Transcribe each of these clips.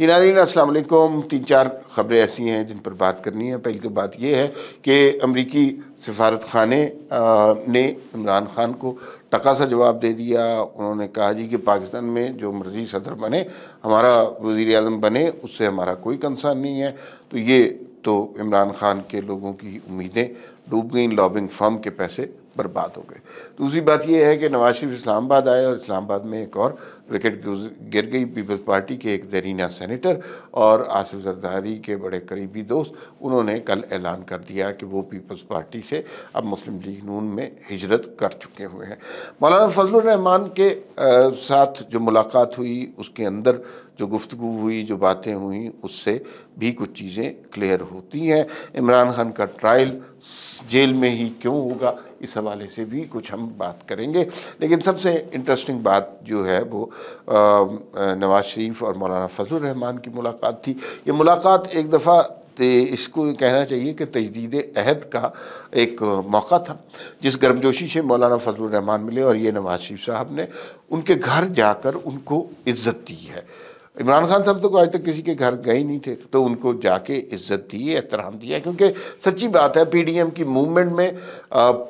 जी नाजीन असलकुम तीन चार ख़बरें ऐसी हैं जिन पर बात करनी है पहली तो बात यह है कि अमरीकी सफारत खाने ने इमरान खान को टका सा जवाब दे दिया उन्होंने कहा जी कि पाकिस्तान में जो मर्जी सदर बने हमारा वज़ी अजम बने उससे हमारा कोई कंसर्न नहीं है तो ये तो इमरान खान के लोगों की उम्मीदें डूब गई लॉबिंग फर्म के पैसे बर्बाद हो गए दूसरी बात यह है कि नवाज शरीफ इस्लामाबाद आए और इस्लामाबाद में एक और विकेट गिर गई पीपल्स पार्टी के एक दरीना सेनेटर और आसिफ जरदारी के बड़े करीबी दोस्त उन्होंने कल ऐलान कर दिया कि वो पीपल्स पार्टी से अब मुस्लिम लीग नून में हिजरत कर चुके हुए हैं मौलाना फजल रहमान के साथ जो मुलाकात हुई उसके अंदर जो गुफ्तु हुई जो बातें हुई उससे भी कुछ चीज़ें क्लियर होती हैं इमरान खान का ट्रायल जेल में ही क्यों होगा इस हवाले से भी कुछ हम बात करेंगे लेकिन सबसे इंटरेस्टिंग बात जो है वो नवाज़ शरीफ और मौलाना फजल रहमान की मुलाकात थी ये मुलाकात एक दफ़ा इसको कहना चाहिए कि तजदीद अहद का एक मौका था जिस गर्मजोशी से मौलाना फजल रहमान मिले और ये नवाज शरीफ साहब ने उनके घर जाकर उनको इज़्ज़त दी है इमरान खान साहब तो आज तक किसी के घर गए नहीं थे तो उनको जाके इज्जत दी एहतराम दिया क्योंकि सच्ची बात है पीडीएम की मूवमेंट में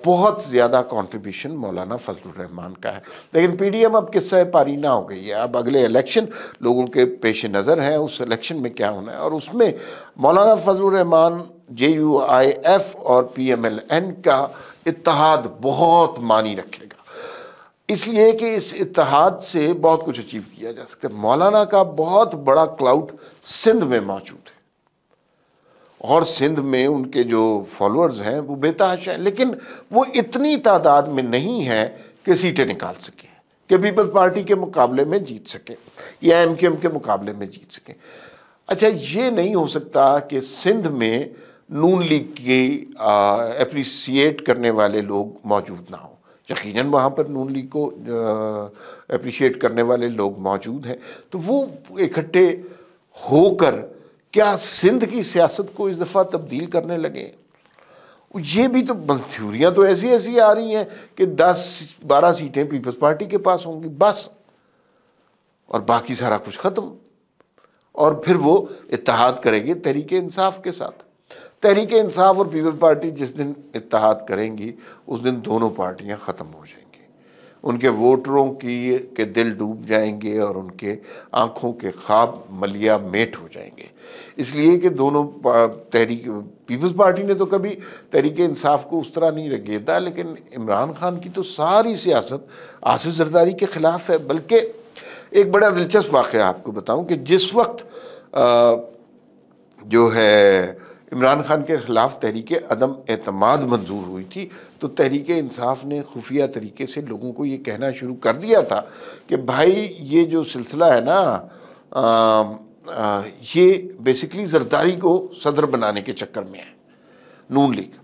बहुत ज़्यादा कंट्रीब्यूशन मौलाना फजलरहमान का है लेकिन पीडीएम अब किस्सा पारी ना हो गई है अब अगले इलेक्शन लोगों के पेश नज़र हैं उस इलेक्शन में क्या होना है और उसमें Maulana Fazlur Rehman J U I F और पी एम एल एन का इतिहाद बहुत मानी रखे इसलिए कि इस इतिहाद से बहुत कुछ अचीव किया जा सकता है मौलाना का बहुत बड़ा क्लाउड सिंध में मौजूद है और सिंध में उनके जो फॉलोअर्स हैं वो बेतहाशा हैं लेकिन वो इतनी तादाद में नहीं है कि सीटें निकाल सकें कि पीपल्स पार्टी के मुकाबले में जीत सकें या एम के एम के मुकाबले में जीत सकें अच्छा ये नहीं हो सकता कि सिंध में नून लीग की अप्रिसिएट करने वाले लोग मौजूद ना हों यकीनन वहाँ पर नून लीग को अप्रिशिएट करने वाले लोग मौजूद हैं तो वो इकट्ठे होकर क्या सिंध की सियासत को इस दफ़ा तब्दील करने लगे ये भी तो मंथ्यूरियाँ तो ऐसी ऐसी आ रही हैं कि दस बारह सीटें पीपल्स पार्टी के पास होंगी बस और बाकी सारा कुछ ख़त्म और फिर वो इतिहाद करेंगे तहरीक इंसाफ के साथ तहरीक इंसाफ और पीपल्स पार्टी जिस दिन इतहाद करेंगी उस दिन दोनों पार्टियाँ ख़त्म हो जाएंगी उनके वोटरों की के दिल डूब जाएंगे और उनके आँखों के ख्वाब मलिया मेट हो जाएंगे इसलिए कि दोनों तहरीक पीपल्स पार्टी ने तो कभी तहरीक इंसाफ को उस तरह नहीं रखेता लेकिन इमरान खान की तो सारी सियासत आसिफ जरदारी के ख़िलाफ़ है बल्कि एक बड़ा दिलचस्प वाक़ आपको बताऊँ कि जिस वक्त आ, जो है इमरान खान के ख़िलाफ़ तहरीक अदम अतमाद मंजूर हुई थी तो तहरीक इंसाफ ने खुफिया तरीके से लोगों को ये कहना शुरू कर दिया था कि भाई ये जो सिलसिला है ना आ, आ, ये बेसिकली जरदारी को सदर बनाने के चक्कर में है नून लीग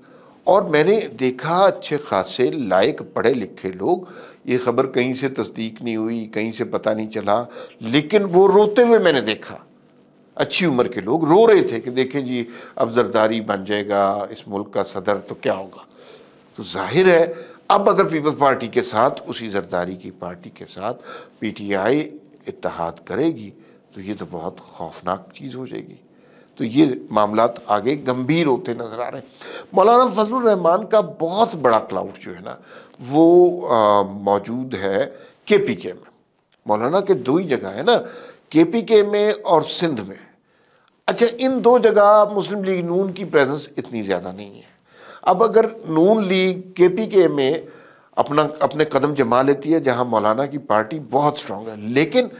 और मैंने देखा अच्छे खासे लायक पढ़े लिखे लोग ये खबर कहीं से तस्दीक नहीं हुई कहीं से पता नहीं चला लेकिन वो रोते हुए मैंने देखा अच्छी उम्र के लोग रो रहे थे कि देखें जी अब जरदारी बन जाएगा इस मुल्क का सदर तो क्या होगा तो जाहिर है अब अगर पीपल्स पार्टी के साथ उसी जरदारी की पार्टी के साथ पी टी आई इतिहाद करेगी तो ये तो बहुत खौफनाक चीज़ हो जाएगी तो ये मामला आगे गंभीर होते नज़र आ रहे हैं मौलाना फजल रहमान का बहुत बड़ा क्लाउड जो है ना वो मौजूद है के पी के में मौलाना के दो ही जगह है ना के पी के में और सिंध में अच्छा इन दो जगह मुस्लिम लीग नून की प्रेजेंस इतनी ज़्यादा नहीं है अब अगर नून लीग के पी के में अपना अपने कदम जमा लेती है जहां मौलाना की पार्टी बहुत स्ट्रांग है लेकिन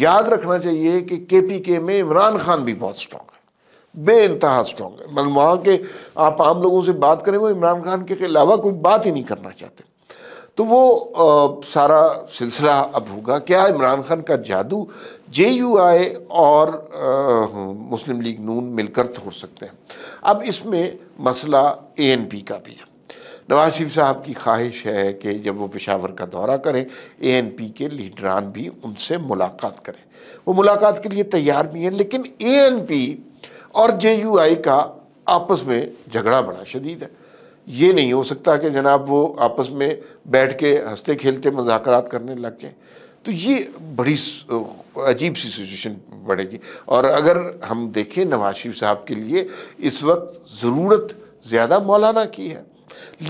याद रखना चाहिए कि के पी के में इमरान खान भी बहुत स्ट्रांग है बे इंतहा स्ट्रांग है मतलब वहाँ के आप आम लोगों से बात करें वो इमरान खान के अलावा कोई बात ही नहीं करना चाहते तो वो आ, सारा सिलसिला अब होगा क्या इमरान खान का जादू जे यू आई और आ, मुस्लिम लीग नून मिलकर तोड़ सकते हैं अब इसमें मसला ए एन पी का भी है नवाज शरीफ साहब की ख्वाहिश है कि जब वो पेशावर का दौरा करें ए एन पी के लीडरान भी उनसे मुलाकात करें वो मुलाकात के लिए तैयार भी हैं लेकिन ए एन पी और जे यू आई का आपस में झगड़ा बड़ा शदीद है ये नहीं हो सकता कि जनाब वो आपस में बैठ के हंसते खेलते मजाक करने लग जाए तो ये बड़ी अजीब सी सिचुएशन बढ़ेगी और अगर हम देखें नवाज शरीफ साहब के लिए इस वक्त ज़रूरत ज़्यादा मौलाना की है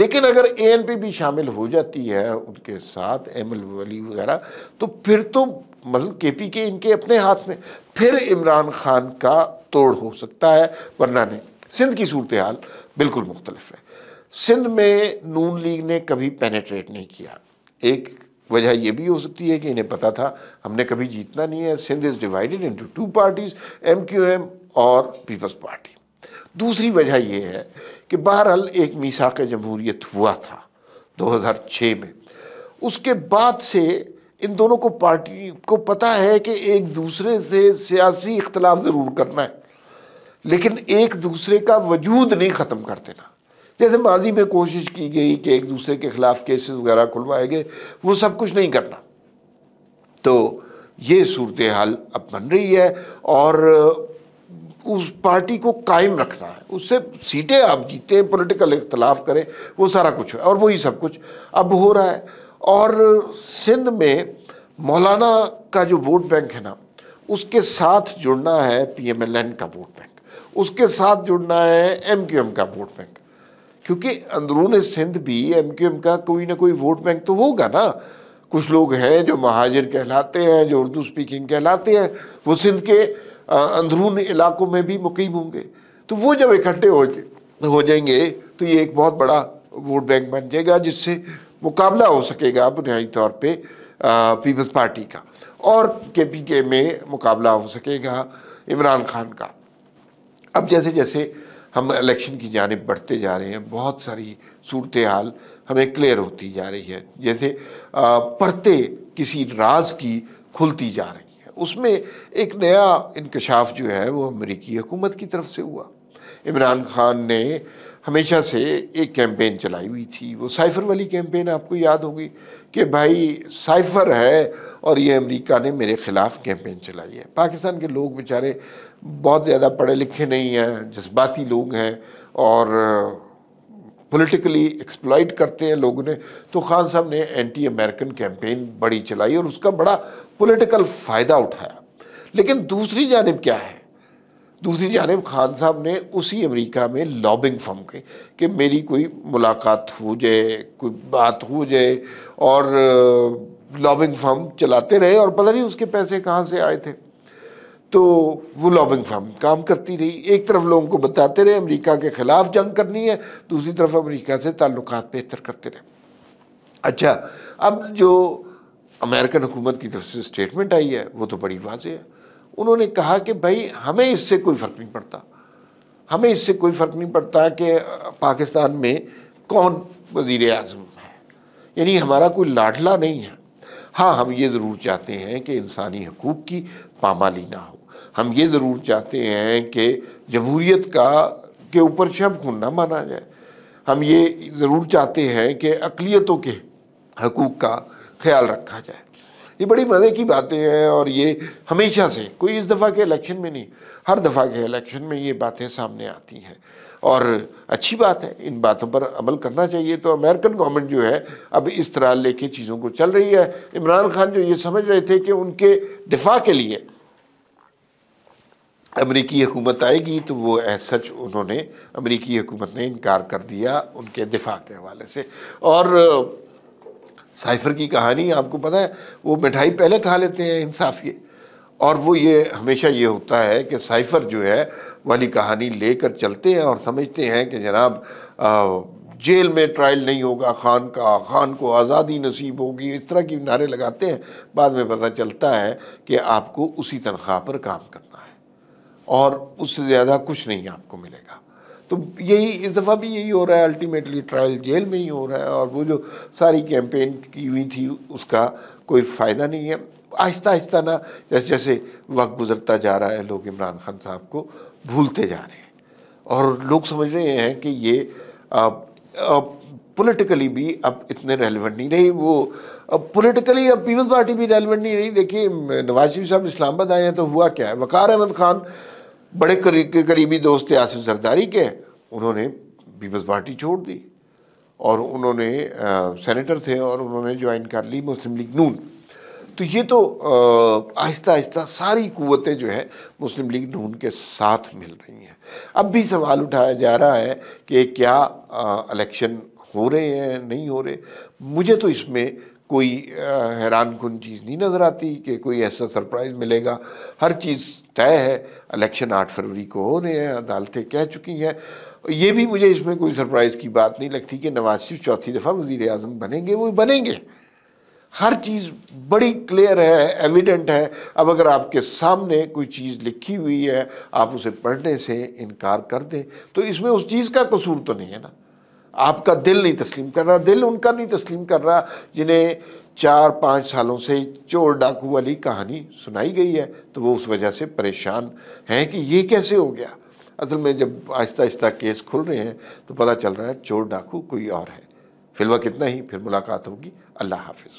लेकिन अगर ए एन पी भी शामिल हो जाती है उनके साथ एम एल वली वगैरह तो फिर तो मतलब के पी के इनके अपने हाथ में फिर इमरान खान का तोड़ हो सकता है वरना नहीं सिंध की सूरत हाल बिल्कुल मुख्तलफ है सिंध में नून लीग ने कभी पेनेट्रेट नहीं किया एक वजह यह भी हो सकती है कि इन्हें पता था हमने कभी जीतना नहीं है Sindh is divided into two parties MQM और पीपल्स पार्टी दूसरी वजह यह है कि बहरहाल एक मीसा के जमहूरियत हुआ था 2006 में उसके बाद से इन दोनों को पार्टी को पता है कि एक दूसरे से सियासी इख्तलाफ ज़रूर करना है लेकिन एक दूसरे का वजूद नहीं ख़त्म कर देना जैसे माजी में कोशिश की गई कि एक दूसरे के ख़िलाफ़ केसेस वगैरह खुलवाए गए वो सब कुछ नहीं करना तो ये सूरत हाल अब बन रही है और उस पार्टी को कायम रखना है उससे सीटें आप जीतें पॉलिटिकल इख्तलाफ करें वो सारा कुछ है और वही सब कुछ अब हो रहा है और सिंध में मौलाना का जो वोट बैंक है ना उसके साथ जुड़ना है पी एम एल एन का वोट बैंक उसके साथ जुड़ना है एम क्यू एम का वोट बैंक क्योंकि अंदरून सिंध भी एम क्यू एम का कोई ना कोई वोट बैंक तो होगा ना कुछ लोग हैं जो महाजिर कहलाते हैं जो उर्दू स्पीकिंग कहलाते हैं वो सिंध के अंदरून इलाकों में भी मुकीम होंगे तो वो जब इकट्ठे हो हो जाएंगे तो ये एक बहुत बड़ा वोट बैंक बन जाएगा जिससे मुकाबला हो सकेगा बुनियादी तौर पे पीपल्स पार्टी का और के पी के में मुकाबला हो सकेगा इमरान खान का अब जैसे जैसे हम इलेक्शन की जानब बढ़ते जा रहे हैं बहुत सारी सूरत हाल हमें क्लियर होती जा रही है जैसे पढ़ते किसी राज की खुलती जा रही है उसमें एक नया इंकशाफ जो है वो अमरीकी हुकूमत की तरफ से हुआ इमरान खान ने हमेशा से एक कैंपेन चलाई हुई थी वो साइफर वाली कैंपेन आपको याद होगी कि भाई साइफर है और ये अमेरिका ने मेरे ख़िलाफ़ कैंपेन चलाई है पाकिस्तान के लोग बेचारे बहुत ज़्यादा पढ़े लिखे नहीं हैं जज्बाती लोग हैं और पॉलिटिकली एक्सप्लॉइट करते हैं लोगों ने तो खान साहब ने एंटी अमेरिकन कैंपेन बड़ी चलाई और उसका बड़ा पॉलिटिकल फ़ायदा उठाया लेकिन दूसरी जानब क्या है दूसरी जानब खान साहब ने उसी अमेरिका में लॉबिंग फर्म के कि मेरी कोई मुलाकात हो जाए कोई बात हो जाए और लॉबिंग फर्म चलाते रहे और पता नहीं उसके पैसे कहाँ से आए थे तो वो लॉबिंग फर्म काम करती रही एक तरफ लोगों को बताते रहे अमेरिका के ख़िलाफ़ जंग करनी है दूसरी तरफ अमेरिका से ताल्लुक बेहतर करते रहे अच्छा अब जो अमेरिकन हुकूमत की तरफ से स्टेटमेंट आई है वो तो बड़ी वाजह है उन्होंने कहा कि भाई हमें इससे कोई फ़र्क नहीं पड़ता हमें इससे कोई फ़र्क नहीं पड़ता कि पाकिस्तान में कौन वज़ी अजम है यानी हमारा कोई लाडला नहीं है हाँ हम ये ज़रूर चाहते हैं कि इंसानी हकूक़ की पामाली ना हो हम ये ज़रूर चाहते हैं कि जमहूरीत का के ऊपर शब खून ना माना जाए हम ये ज़रूर चाहते हैं कि अकलीतों के हकूक़ का ख्याल रखा जाए ये बड़ी मज़े की बातें हैं और ये हमेशा से कोई इस दफ़ा के इलेक्शन में नहीं हर दफ़ा के इलेक्शन में ये बातें सामने आती हैं और अच्छी बात है इन बातों पर अमल करना चाहिए तो अमेरिकन गवर्नमेंट जो है अब इस तरह लेके चीज़ों को चल रही है इमरान खान जो ये समझ रहे थे कि उनके दिफा के लिए अमरीकी हुकूमत आएगी तो वो एज सच उन्होंने अमरीकी हुकूमत ने इनकार कर दिया उनके दिफा के हवाले से और साइफर की कहानी आपको पता है वो मिठाई पहले खा लेते हैं इंसाफ ये और वो ये हमेशा ये होता है कि साइफर जो है वाली कहानी लेकर चलते हैं और समझते हैं कि जनाब जेल में ट्रायल नहीं होगा खान का खान को आज़ादी नसीब होगी इस तरह की नारे लगाते हैं बाद में पता चलता है कि आपको उसी तनख्वाह पर काम करना है और उससे ज़्यादा कुछ नहीं आपको मिलेगा तो यही इस दफ़ा भी यही हो रहा है अल्टीमेटली ट्रायल जेल में ही हो रहा है और वो जो सारी कैंपेन की हुई थी उसका कोई फ़ायदा नहीं है आहिस्ता आहिस्ता ना जैसे जैसे वक्त गुजरता जा रहा है लोग इमरान खान साहब को भूलते जा रहे हैं और लोग समझ रहे हैं कि ये पॉलिटिकली भी अब इतने रेलिवेंट नहीं रही वो अब पॉलिटिकली अब पीपल्स पार्टी भी रेलिवेंट नहीं रही देखिए नवाज शरीफ साहब इस्लामाबाद आए हैं तो हुआ क्या है वकार अहमद खान बड़े करी, करीबी दोस्त थे आसिफ सरदारी के उन्होंने पीपल्स पार्टी छोड़ दी और उन्होंने सेनेटर थे और उन्होंने ज्वाइन कर ली मुस्लिम लीग नून तो ये तो आहिस्ता आहिस्ता सारी कुतें जो हैं मुस्लिम लीग नून के साथ मिल रही हैं अब भी सवाल उठाया जा रहा है कि क्या इलेक्शन हो रहे हैं नहीं हो रहे मुझे तो इसमें कोई हैरान कन चीज़ नहीं नज़र आती कि कोई ऐसा सरप्राइज़ मिलेगा हर चीज़ तय है इलेक्शन आठ फरवरी को हो रहे हैं अदालतें कह चुकी हैं ये भी मुझे इसमें कोई सरप्राइज़ की बात नहीं लगती कि नवाज शरीफ चौथी दफ़ा वज़ी अजम बनेंगे वो बनेंगे हर चीज़ बड़ी क्लियर है एविडेंट है अब अगर आपके सामने कोई चीज़ लिखी हुई है आप उसे पढ़ने से इनकार कर दें तो इसमें उस चीज़ का कसूर तो नहीं है ना आपका दिल नहीं तस्लीम कर रहा दिल उनका नहीं तस्लीम कर रहा जिन्हें चार पाँच सालों से चोर डाकू वाली कहानी सुनाई गई है तो वो उस वजह से परेशान हैं कि ये कैसे हो गया असल में जब आहिस्ता आहिस्ता केस खुल रहे हैं तो पता चल रहा है चोर डाकू कोई और है फिलवा कितना ही फिर मुलाकात होगी अल्लाह हाफिज़